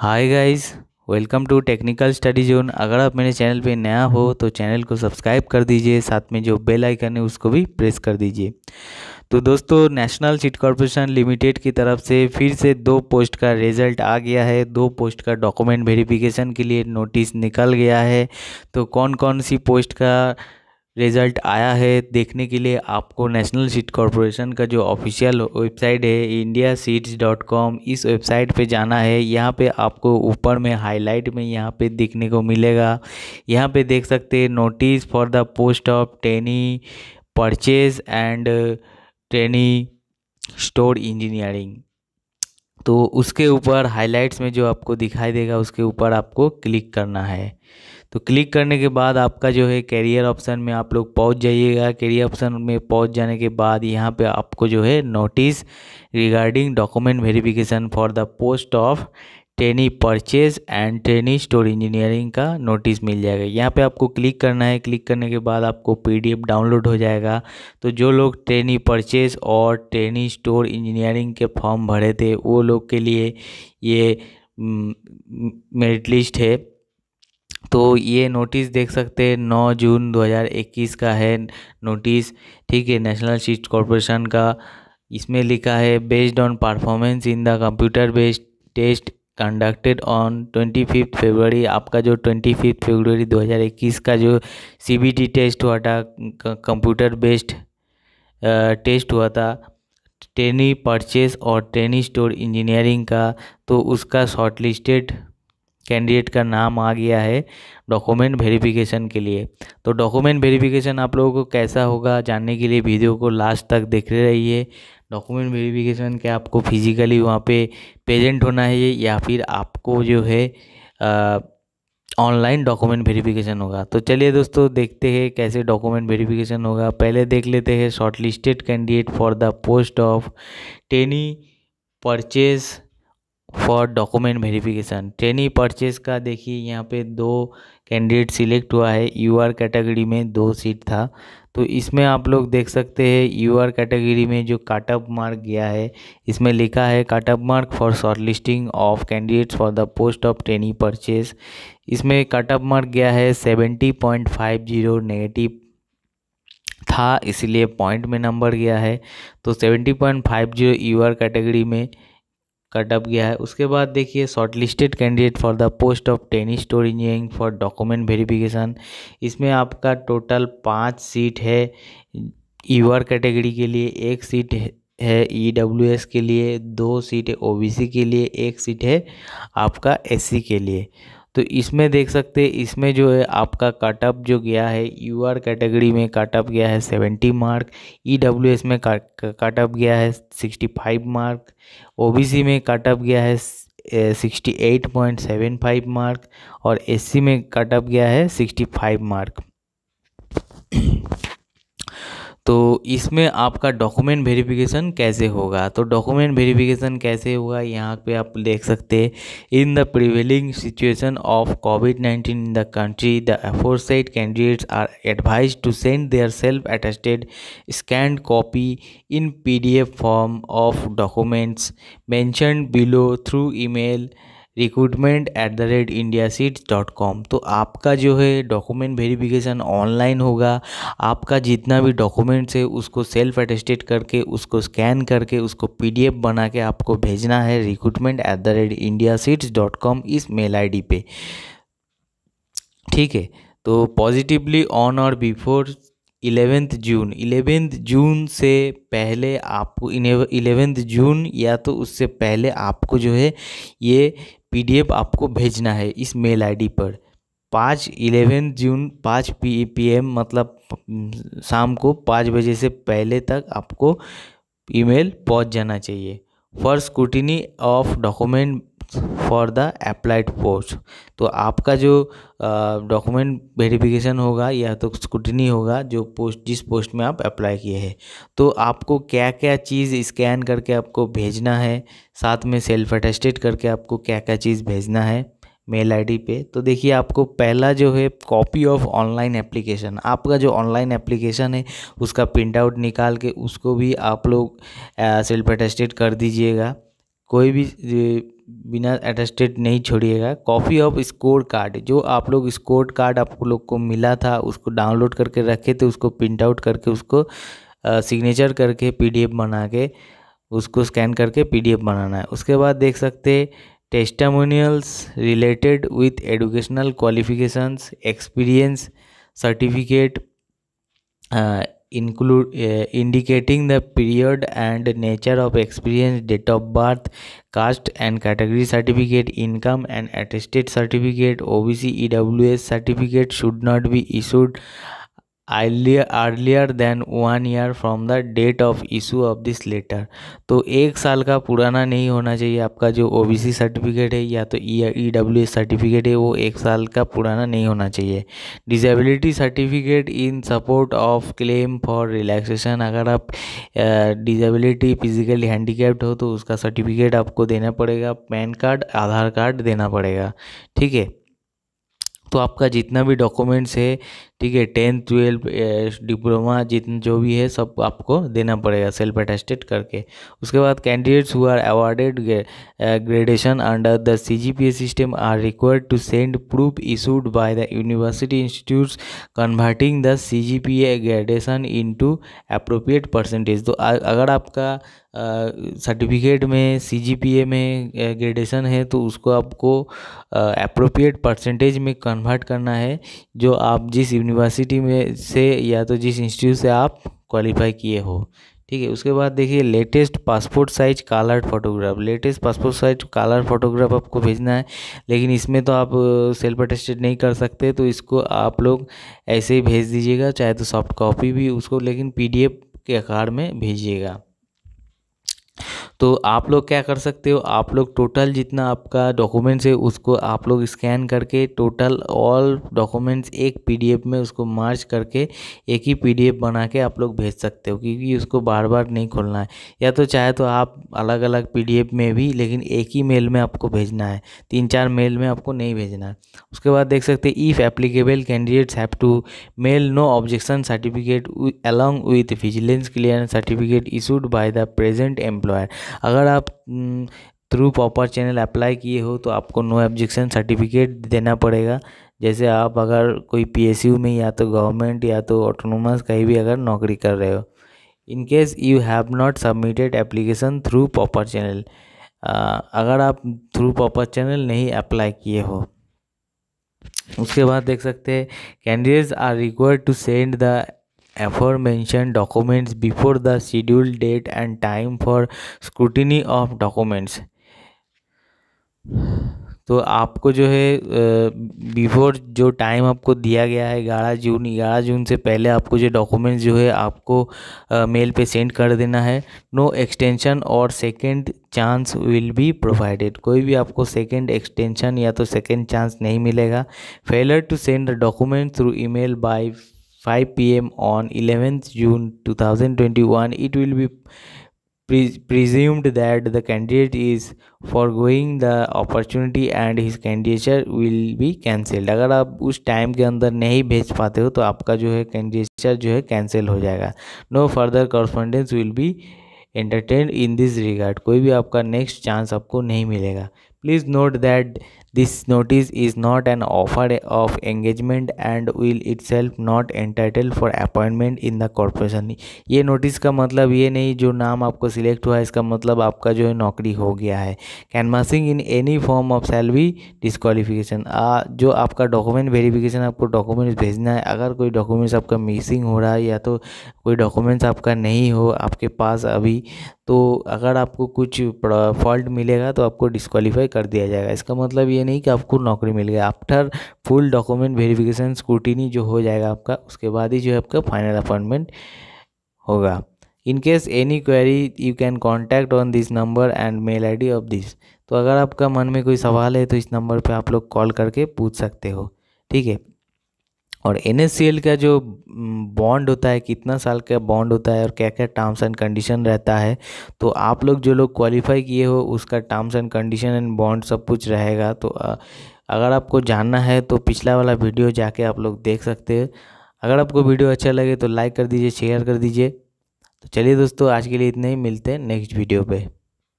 Hi guys welcome to technical study zone अगर आप मेरे चैनल पे नया हो तो चैनल को सब्सक्राइब कर दीजिए साथ में जो बेल आइकन है उसको भी प्रेस कर दीजिए तो दोस्तों नेशनल सीट कॉरपोरेशन लिमिटेड की तरफ से फिर से दो पोस्ट का रिजल्ट आ गया है दो पोस्ट का डॉक्यूमेंट वेरिफिकेशन के लिए नोटिस निकल गया है तो कौन कौन सी पोस्ट का रिज़ल्ट आया है देखने के लिए आपको नेशनल सीट कॉरपोरेशन का जो ऑफिशियल वेबसाइट है इंडिया सीट्स डॉट कॉम इस वेबसाइट पे जाना है यहाँ पे आपको ऊपर में हाईलाइट में यहाँ पे देखने को मिलेगा यहाँ पे देख सकते हैं notice for the post of trainee purchase and trainee store engineering तो उसके ऊपर हाईलाइट्स में जो आपको दिखाई देगा उसके ऊपर आपको क्लिक करना है तो क्लिक करने के बाद आपका जो है कैरियर ऑप्शन में आप लोग पहुंच जाइएगा कैरियर ऑप्शन में पहुंच जाने के बाद यहाँ पे आपको जो है notice regarding document verification for the post of trainee purchase and trainee store engineering का नोटिस मिल जाएगा यहाँ पे आपको क्लिक करना है क्लिक करने के बाद आपको पीडीएफ डाउनलोड हो जाएगा तो जो लोग ट्रेनी परचेज और ट्रेनी स्टोर इंजीनियरिंग के फॉर्म भरे थे वो लोग के लिए ये मेरिट हम्म, लिस्ट है तो ये नोटिस देख सकते हैं 9 जून 2021 का है नोटिस ठीक है नेशनल सीट कॉरपोरेशन का इसमें लिखा है based on performance in the computer based test conducted on twenty fifth February आपका जो ट्वेंटी फिफ्थ फेबररी दो हज़ार इक्कीस का जो सी बी टी टेस्ट हुआ था कंप्यूटर बेस्ड टेस्ट हुआ था ट्रेनी परचेस और ट्रेनी स्टोर इंजीनियरिंग का तो उसका शॉर्ट लिस्टेड कैंडिडेट का नाम आ गया है डॉक्यूमेंट वेरिफिकेशन के लिए तो डॉक्यूमेंट वेरिफिकेशन आप लोगों को कैसा होगा जानने के लिए वीडियो को लास्ट तक देखते रहिए डॉक्यूमेंट वेरिफिकेशन के आपको फिजिकली वहाँ पे प्रेजेंट होना है या फिर आपको जो है ऑनलाइन डॉक्यूमेंट वेरिफिकेशन होगा तो चलिए दोस्तों देखते हैं कैसे डॉक्यूमेंट वेरिफिकेशन होगा पहले देख लेते हैं short listed candidate for the post of trainee purchase for document verification trainee purchase का देखिए यहाँ पे दो कैंडिडेट सिलेक्ट हुआ है यूआर कैटेगरी में दो सीट था तो इसमें आप लोग देख सकते हैं यूआर कैटेगरी में जो काट मार्क गया है इसमें लिखा है cut mark for short listing of candidates for the post of trainee purchase इसमें काट मार्क गया है seventy point five zero negative था इसलिए पॉइंट में नंबर गया है तो seventy point five zero R category में का डब गया है उसके बाद देखिए short listed candidate for the post of टेनिस store engineering for document verification इसमें आपका टोटल पाँच सीट है यूआर e कैटेगरी के लिए एक सीट है ई डब्ल्यू एस के लिए दो सीट है ओ बी सी के लिए एक सीट है आपका एस सी के लिए तो इसमें देख सकते हैं इसमें जो है आपका कटअप जो गया है यू आर कैटेगरी में कटअप गया है seventy mark E W S में कटअप गया है sixty five mark O B C में कटअप गया है sixty eight point seven five mark और एस सी में कटअप गया है सिक्सटी फाइव मार्क तो इसमें आपका डॉक्यूमेंट वेरिफिकेशन कैसे होगा तो डॉक्यूमेंट वेरिफिकेशन कैसे होगा यहाँ पे आप देख सकते हैं in the prevailing situation of COVID nineteen in the country the aforesaid candidates are advised to send their self attested scanned copy in PDF form of documents mentioned below through email mail recruitment at the rate India seeds dot com तो आपका जो है document verification online होगा आपका जितना भी documents है उसको सेल्फ अटेस्टेड करके उसको स्कैन करके उसको पीडीएफ बना के आपको भेजना है recruitment at the rate India seeds dot com इस मेल आईडी पे ठीक है तो पॉजिटिवली ऑन और before eleventh June eleventh June से पहले आपको इलेवेंथ जून या तो उससे पहले आपको जो है ये पी आपको भेजना है इस मेल आईडी पर पाँच इलेवन जून पाँच पी एम मतलब शाम को पाँच बजे से पहले तक आपको ईमेल पहुंच जाना चाहिए first scrutiny of document for the applied post तो आपका जो डॉक्यूमेंट वेरिफिकेशन होगा या तो स्कूटनी होगा जो पोस्ट जिस पोस्ट में आप अप्लाई किए हैं तो आपको क्या क्या चीज़ स्कैन करके आपको भेजना है साथ में सेल्फ अटेस्टेड करके आपको क्या क्या चीज़ भेजना है मेल आईडी पे तो देखिए आपको पहला जो है कॉपी ऑफ ऑनलाइन एप्लीकेशन आपका जो ऑनलाइन एप्लीकेशन है उसका प्रिंट आउट निकाल के उसको भी आप लोग सेल्फ अटेस्टेड कर दीजिएगा कोई भी बिना अटेस्टेड नहीं छोड़िएगा कॉपी ऑफ स्कोर कार्ड जो आप लोग स्कोर कार्ड आप लोग को मिला था उसको डाउनलोड करके रखे थे उसको प्रिंट आउट करके उसको सिग्नेचर करके पीडीएफ बना के उसको स्कैन करके पीडीएफ बनाना है उसके बाद देख सकते testimonials related with educational qualifications experience certificate include uh, indicating the period and nature of experience date of birth caste and category certificate income and attested certificate obc ews certificate should not be issued earlier earlier than one year from the date of issue of this letter तो एक साल का पुराना नहीं होना चाहिए आपका जो ओ बी सी सर्टिफिकेट है या तो ई डब्ल्यू एस सर्टिफिकेट है वो एक साल का पुराना नहीं होना चाहिए disability certificate in support of claim for relaxation अगर आप डिजेबिलिटी फिजिकली हैंडीकैप्ड हो तो उसका सर्टिफिकेट आपको देना पड़ेगा पैन कार्ड आधार कार्ड देना पड़ेगा ठीक है तो आपका जितना भी डॉक्यूमेंट्स है ठीक है टेंथ ट्वेल्व डिप्लोमा जितना जो भी है सब आपको देना पड़ेगा सेल्फ अटेस्टेड करके उसके बाद candidates who are awarded gradation under the C G P A system are required to send proof issued by the university institutes converting the C G P A gradation into appropriate percentage तो अगर आपका certificate में CGPA में gradation है तो उसको आपको appropriate percentage में कन्वर्ट करना है जो आप जिस यूनिवर्सिटी में से या तो जिस इंस्टीट्यूट से आप क्वालिफाई किए हो ठीक है उसके बाद देखिए latest passport size colour photograph latest passport size colour photograph आपको भेजना है लेकिन इसमें तो आप सेल्फ अटेस्टेड नहीं कर सकते तो इसको आप लोग ऐसे ही भेज दीजिएगा चाहे तो सॉफ्ट कॉपी भी उसको लेकिन पीडीएफ के आकार में भेजिएगा तो आप लोग क्या कर सकते हो आप लोग टोटल जितना आपका डॉक्यूमेंट्स है उसको आप लोग स्कैन करके टोटल ऑल डॉक्यूमेंट्स एक पीडीएफ में उसको मार्च करके एक ही पीडीएफ बना के आप लोग भेज सकते हो क्योंकि उसको बार बार नहीं खोलना है या तो चाहे तो आप अलग अलग पी में भी लेकिन एक ही मेल में आपको भेजना है तीन चार मेल में आपको नहीं भेजना है उसके बाद देख सकते हैं if applicable candidates have to mail no objection certificate along with vigilance clearance certificate issued by the present employer अगर आप थ्रू प्रॉपर चैनल अप्लाई किए हो तो आपको नो ऑब्जेक्शन सर्टिफिकेट देना पड़ेगा जैसे आप अगर कोई पीएसयू में या तो गवर्नमेंट या तो ऑटोनोमस कहीं भी अगर नौकरी कर रहे हो in case you have not submitted application through proper channel अगर आप थ्रू प्रॉपर चैनल नहीं अप्लाई किए हो उसके बाद देख सकते हैं candidates are required to send the aforementioned documents before the scheduled date and time for scrutiny of documents तो आपको जो है बिफोर जो टाइम आपको दिया गया है ग्यारह जून ग्यारह जून से पहले आपको जो डॉक्यूमेंट्स जो है आपको मेल पे सेंड कर देना है नो एक्सटेंशन और second chance will be provided कोई भी आपको सेकंड एक्सटेंशन या तो सेकंड चांस नहीं मिलेगा failure to send document through email by 5 pm on 11th June 2021, it will be pre presumed that the candidate is foregoing the opportunity and his candidature will be cancelled agar aap us time ke andar nahi bhej pate ho to aapka jo hai candidature jo hai cancel ho jayega no further correspondence will be entertain in this regard कोई भी आपका next chance आपको नहीं मिलेगा please note that This notice is not an offer of engagement and will itself not entitle for appointment in the corporation. ये notice का मतलब ये नहीं जो नाम आपको सिलेक्ट हुआ है इसका मतलब आपका जो है नौकरी हो गया है canvassing in any form of salary disqualification जो आपका डॉक्यूमेंट वेरिफिकेशन आपको डॉक्यूमेंट्स भेजना है अगर कोई डॉक्यूमेंट्स आपका मिसिंग हो रहा है या तो कोई डॉक्यूमेंट्स आपका नहीं हो आपके पास अभी तो अगर आपको कुछ फॉल्ट मिलेगा तो आपको डिस्कालीफाई कर दिया जाएगा इसका मतलब ये ये नहीं कि आपको नौकरी मिल गया after full document verification scrutiny जो हो जाएगा आपका उसके बाद ही जो है आपका फाइनल अपॉइंटमेंट होगा in case any query you can contact on this number and mail ID of this तो अगर आपका मन में कोई सवाल है तो इस नंबर पर आप लोग कॉल करके पूछ सकते हो ठीक है और एन का जो बॉन्ड होता है कितना साल का बॉन्ड होता है और क्या क्या टर्म्स एंड कंडीशन रहता है तो आप लोग जो लोग क्वालिफाई किए हो उसका terms and condition and bond सब कुछ रहेगा तो अगर आपको जानना है तो पिछला वाला वीडियो जाके आप लोग देख सकते हैं अगर आपको वीडियो अच्छा लगे तो लाइक कर दीजिए शेयर कर दीजिए तो चलिए दोस्तों आज के लिए इतने ही मिलते हैं नेक्स्ट वीडियो पर